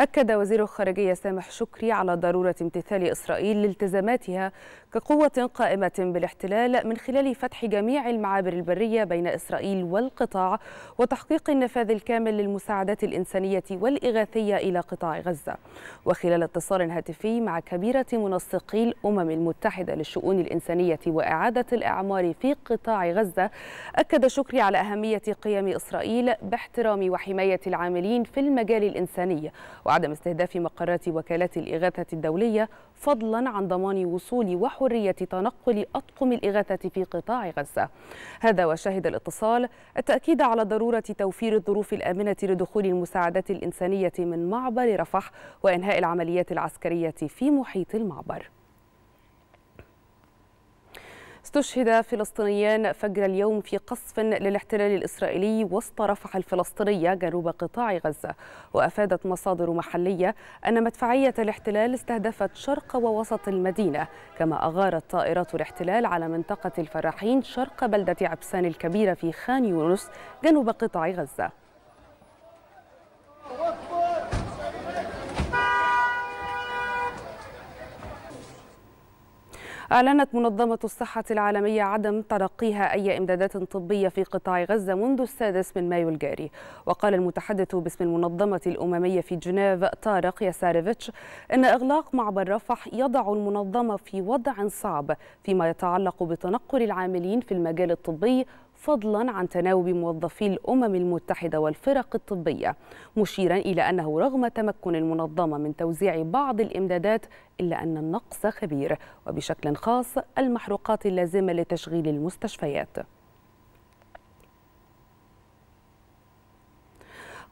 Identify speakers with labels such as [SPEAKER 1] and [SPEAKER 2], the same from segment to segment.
[SPEAKER 1] أكد وزير الخارجية سامح شكري على ضرورة امتثال إسرائيل لالتزاماتها كقوة قائمة بالاحتلال من خلال فتح جميع المعابر البرية بين إسرائيل والقطاع وتحقيق النفاذ الكامل للمساعدات الإنسانية والإغاثية إلى قطاع غزة وخلال اتصال هاتفي مع كبيرة منسقي الأمم المتحدة للشؤون الإنسانية وإعادة الإعمار في قطاع غزة أكد شكري على أهمية قيام إسرائيل باحترام وحماية العاملين في المجال الإنساني وعدم استهداف مقرات وكالات الإغاثة الدولية فضلا عن ضمان وصول وحرية تنقل أطقم الإغاثة في قطاع غزة هذا وشهد الاتصال التأكيد على ضرورة توفير الظروف الآمنة لدخول المساعدات الإنسانية من معبر رفح وإنهاء العمليات العسكرية في محيط المعبر استشهد فلسطينيان فجر اليوم في قصف للاحتلال الإسرائيلي وسط رفح الفلسطينية جنوب قطاع غزة وأفادت مصادر محلية أن مدفعية الاحتلال استهدفت شرق ووسط المدينة كما أغارت طائرات الاحتلال على منطقة الفراحين شرق بلدة عبسان الكبيرة في خان يونس جنوب قطاع غزة أعلنت منظمة الصحة العالمية عدم تلقيها أي إمدادات طبية في قطاع غزة منذ السادس من مايو الجاري وقال المتحدث باسم المنظمة الأممية في جنيف طارق ياساريفيتش أن إغلاق معبر رفح يضع المنظمة في وضع صعب فيما يتعلق بتنقل العاملين في المجال الطبي فضلا عن تناوب موظفي الأمم المتحدة والفرق الطبية مشيرا إلى أنه رغم تمكن المنظمة من توزيع بعض الإمدادات إلا أن النقص خبير وبشكل خاص المحروقات اللازمة لتشغيل المستشفيات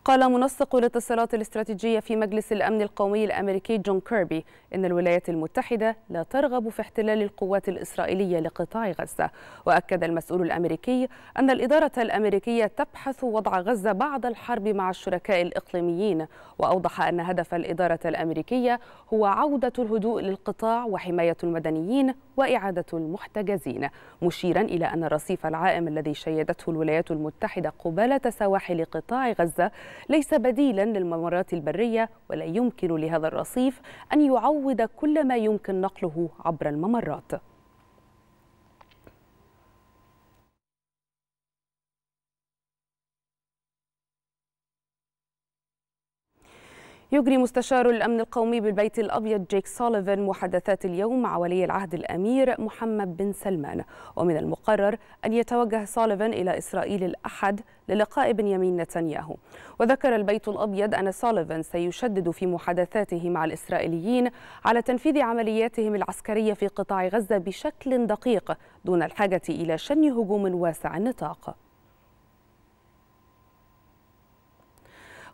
[SPEAKER 1] قال منسق الاتصالات الاستراتيجية في مجلس الأمن القومي الأمريكي جون كيربي إن الولايات المتحدة لا ترغب في احتلال القوات الإسرائيلية لقطاع غزة وأكد المسؤول الأمريكي أن الإدارة الأمريكية تبحث وضع غزة بعد الحرب مع الشركاء الإقليميين وأوضح أن هدف الإدارة الأمريكية هو عودة الهدوء للقطاع وحماية المدنيين وإعادة المحتجزين مشيرا إلى أن الرصيف العائم الذي شيدته الولايات المتحدة قبالة سواحل قطاع غزة ليس بديلا للممرات البرية ولا يمكن لهذا الرصيف أن يعوض كل ما يمكن نقله عبر الممرات يجري مستشار الأمن القومي بالبيت الأبيض جيك سوليفان محادثات اليوم مع ولي العهد الأمير محمد بن سلمان ومن المقرر أن يتوجه سوليفان إلى إسرائيل الأحد للقاء بنيامين نتنياهو وذكر البيت الأبيض أن سوليفان سيشدد في محادثاته مع الإسرائيليين على تنفيذ عملياتهم العسكرية في قطاع غزة بشكل دقيق دون الحاجة إلى شن هجوم واسع النطاق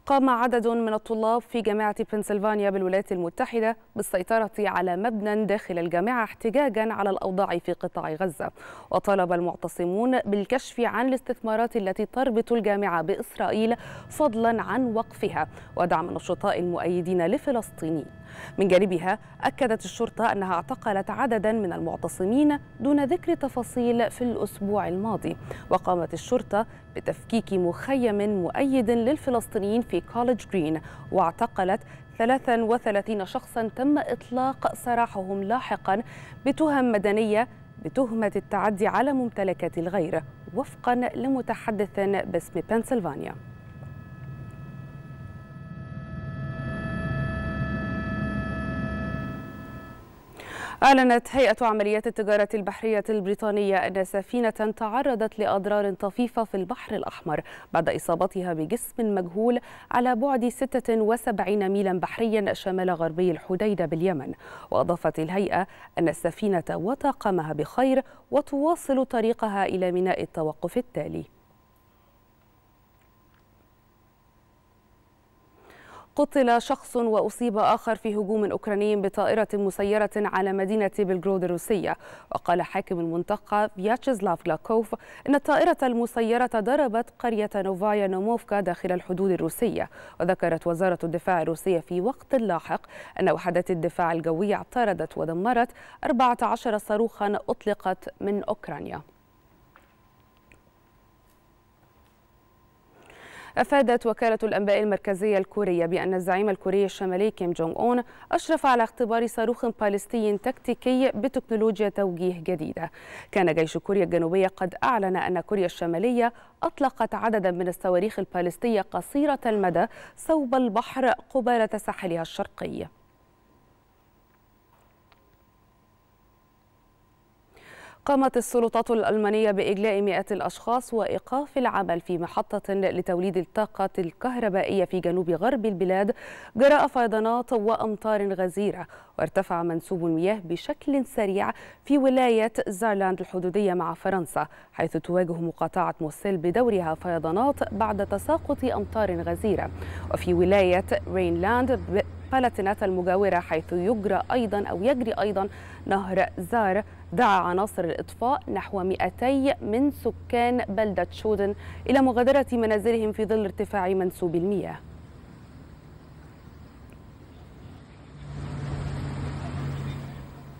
[SPEAKER 1] قام عدد من الطلاب في جامعة بنسلفانيا بالولايات المتحدة بالسيطرة على مبنى داخل الجامعة احتجاجا على الأوضاع في قطاع غزة وطالب المعتصمون بالكشف عن الاستثمارات التي تربط الجامعة بإسرائيل فضلا عن وقفها ودعم النشطاء المؤيدين لفلسطين من جانبها أكدت الشرطة أنها اعتقلت عددا من المعتصمين دون ذكر تفاصيل في الأسبوع الماضي وقامت الشرطة بتفكيك مخيم مؤيد للفلسطينيين في كوليج جرين واعتقلت 33 شخصا تم إطلاق سراحهم لاحقا بتهم مدنية بتهمة التعدي على ممتلكات الغير وفقا لمتحدث باسم بنسلفانيا أعلنت هيئة عمليات التجارة البحرية البريطانية أن سفينة تعرضت لأضرار طفيفة في البحر الأحمر بعد إصابتها بجسم مجهول على بعد 76 ميلا بحريا شمال غربي الحديدة باليمن وأضافت الهيئة أن السفينة وطاقمها بخير وتواصل طريقها إلى ميناء التوقف التالي قتل شخص وأصيب آخر في هجوم أوكراني بطائرة مسيرة على مدينة بلغرود الروسية وقال حاكم المنطقة فياتشيسلاف لاكوف أن الطائرة المسيرة ضربت قرية نوفايا نوموفكا داخل الحدود الروسية وذكرت وزارة الدفاع الروسية في وقت لاحق أن وحدات الدفاع الجوي اعترضت ودمرت 14 صاروخا أطلقت من أوكرانيا أفادت وكالة الأنباء المركزية الكورية بأن الزعيم الكوري الشمالي كيم جونغ أون أشرف على اختبار صاروخ باليستي تكتيكي بتكنولوجيا توجيه جديدة كان جيش كوريا الجنوبية قد أعلن أن كوريا الشمالية أطلقت عددا من الصواريخ الباليستية قصيرة المدى صوب البحر قبالة ساحلها الشرقي قامت السلطات الألمانية بإجلاء مئات الأشخاص وإيقاف العمل في محطة لتوليد الطاقة الكهربائية في جنوب غرب البلاد جراء فيضانات وأمطار غزيرة وارتفع منسوب المياه بشكل سريع في ولاية زارلاند الحدودية مع فرنسا حيث تواجه مقاطعة موسيل بدورها فيضانات بعد تساقط أمطار غزيرة وفي ولاية رينلاند بالاتيناتا المجاورة حيث يجرى أيضا أو يجري أيضا نهر زار دعا عناصر الإطفاء نحو 200 من سكان بلدة شودن إلى مغادرة منازلهم في ظل ارتفاع منسوب المياه